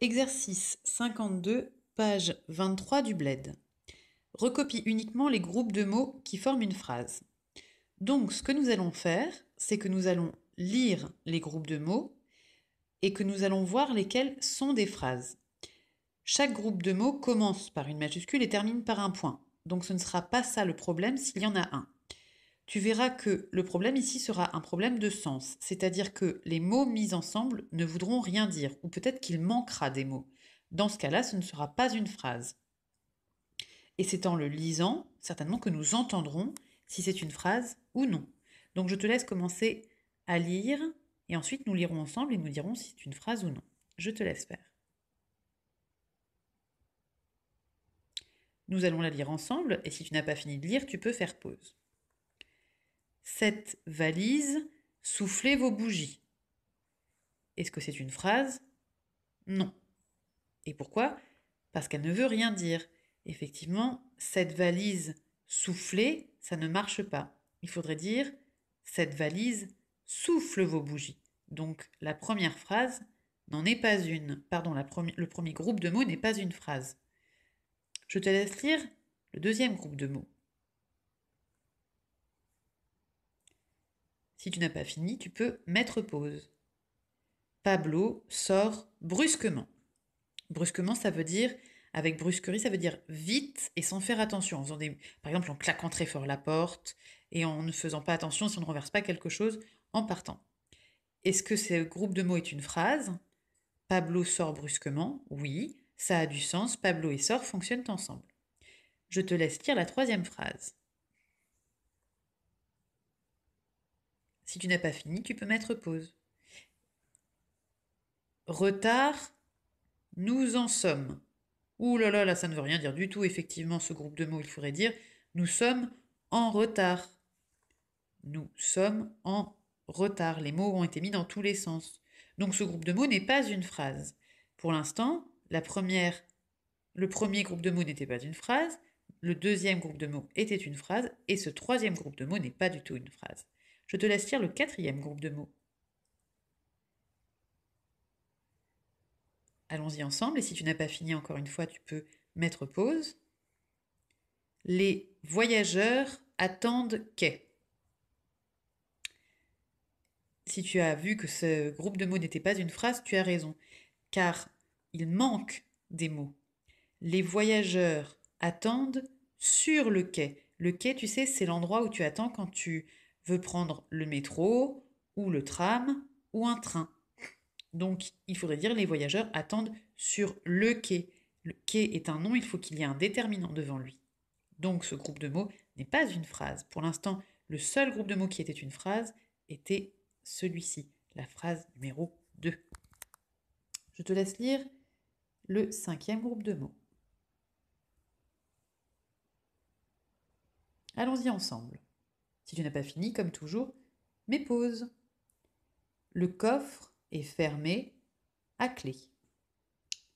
Exercice 52, page 23 du bled. Recopie uniquement les groupes de mots qui forment une phrase. Donc ce que nous allons faire, c'est que nous allons lire les groupes de mots et que nous allons voir lesquels sont des phrases. Chaque groupe de mots commence par une majuscule et termine par un point. Donc ce ne sera pas ça le problème s'il y en a un tu verras que le problème ici sera un problème de sens, c'est-à-dire que les mots mis ensemble ne voudront rien dire, ou peut-être qu'il manquera des mots. Dans ce cas-là, ce ne sera pas une phrase. Et c'est en le lisant, certainement, que nous entendrons si c'est une phrase ou non. Donc je te laisse commencer à lire, et ensuite nous lirons ensemble et nous dirons si c'est une phrase ou non. Je te laisse faire. Nous allons la lire ensemble, et si tu n'as pas fini de lire, tu peux faire pause. Cette valise, soufflez vos bougies. Est-ce que c'est une phrase Non. Et pourquoi Parce qu'elle ne veut rien dire. Effectivement, cette valise, soufflez, ça ne marche pas. Il faudrait dire cette valise, souffle vos bougies. Donc la première phrase n'en est pas une. Pardon, le premier groupe de mots n'est pas une phrase. Je te laisse lire le deuxième groupe de mots. tu n'as pas fini, tu peux mettre pause. Pablo sort brusquement. Brusquement, ça veut dire, avec brusquerie, ça veut dire vite et sans faire attention. par exemple, en claquant très fort la porte et en ne faisant pas attention si on ne renverse pas quelque chose en partant. Est-ce que ce groupe de mots est une phrase Pablo sort brusquement Oui, ça a du sens. Pablo et sort fonctionnent ensemble. Je te laisse lire la troisième phrase. Si tu n'as pas fini, tu peux mettre pause. Retard, nous en sommes. Ouh là là, là, ça ne veut rien dire du tout. Effectivement, ce groupe de mots, il faudrait dire nous sommes en retard. Nous sommes en retard. Les mots ont été mis dans tous les sens. Donc ce groupe de mots n'est pas une phrase. Pour l'instant, la première, le premier groupe de mots n'était pas une phrase, le deuxième groupe de mots était une phrase, et ce troisième groupe de mots n'est pas du tout une phrase. Je te laisse lire le quatrième groupe de mots. Allons-y ensemble et si tu n'as pas fini encore une fois, tu peux mettre pause. Les voyageurs attendent quai. Si tu as vu que ce groupe de mots n'était pas une phrase, tu as raison, car il manque des mots. Les voyageurs attendent sur le quai. Le quai, tu sais, c'est l'endroit où tu attends quand tu veut prendre le métro ou le tram ou un train. Donc il faudrait dire les voyageurs attendent sur le quai. Le quai est un nom, il faut qu'il y ait un déterminant devant lui. Donc ce groupe de mots n'est pas une phrase. Pour l'instant, le seul groupe de mots qui était une phrase était celui-ci, la phrase numéro 2. Je te laisse lire le cinquième groupe de mots. Allons-y ensemble. Si tu n'as pas fini, comme toujours, mets pause. Le coffre est fermé à clé.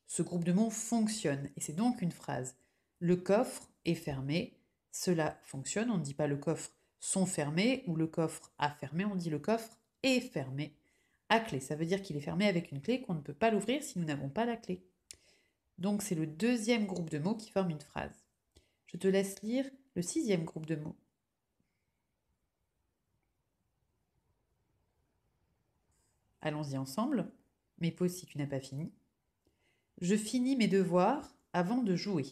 Ce groupe de mots fonctionne et c'est donc une phrase. Le coffre est fermé, cela fonctionne. On ne dit pas le coffre sont fermés ou le coffre a fermé, on dit le coffre est fermé à clé. Ça veut dire qu'il est fermé avec une clé qu'on ne peut pas l'ouvrir si nous n'avons pas la clé. Donc c'est le deuxième groupe de mots qui forme une phrase. Je te laisse lire le sixième groupe de mots. Allons-y ensemble. Mais pause si tu n'as pas fini. Je finis mes devoirs avant de jouer.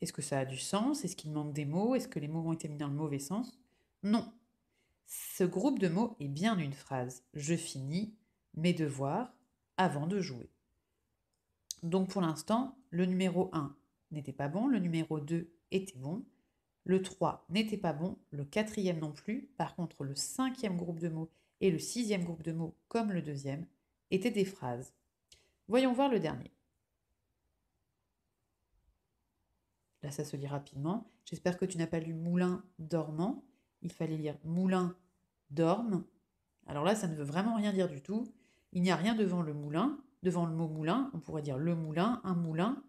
Est-ce que ça a du sens Est-ce qu'il manque des mots Est-ce que les mots ont été mis dans le mauvais sens Non. Ce groupe de mots est bien une phrase. Je finis mes devoirs avant de jouer. Donc pour l'instant, le numéro 1 n'était pas bon, le numéro 2 était bon, le 3 n'était pas bon, le quatrième non plus. Par contre, le cinquième groupe de mots et le sixième groupe de mots, comme le deuxième, étaient des phrases. Voyons voir le dernier. Là, ça se lit rapidement. J'espère que tu n'as pas lu Moulin dormant. Il fallait lire Moulin dorme. Alors là, ça ne veut vraiment rien dire du tout. Il n'y a rien devant le moulin. Devant le mot moulin, on pourrait dire le moulin, un moulin,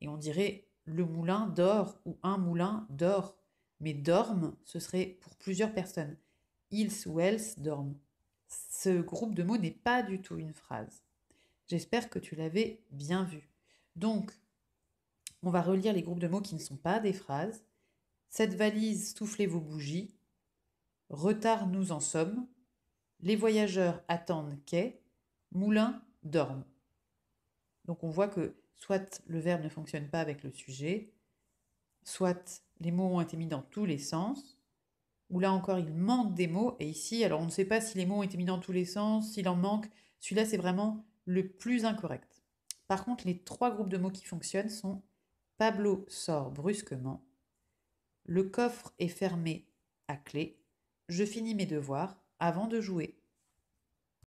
et on dirait le moulin dort ou un moulin dort. Mais dorme, ce serait pour plusieurs personnes. Ils ou elles dorment. Ce groupe de mots n'est pas du tout une phrase. J'espère que tu l'avais bien vu. Donc, on va relire les groupes de mots qui ne sont pas des phrases. Cette valise, soufflez vos bougies. Retard, nous en sommes. Les voyageurs attendent quai. Moulin, dorme. Donc on voit que soit le verbe ne fonctionne pas avec le sujet, soit les mots ont été mis dans tous les sens, où là encore il manque des mots. Et ici, alors on ne sait pas si les mots ont été mis dans tous les sens, s'il en manque. Celui-là, c'est vraiment le plus incorrect. Par contre, les trois groupes de mots qui fonctionnent sont Pablo sort brusquement, le coffre est fermé à clé, je finis mes devoirs avant de jouer.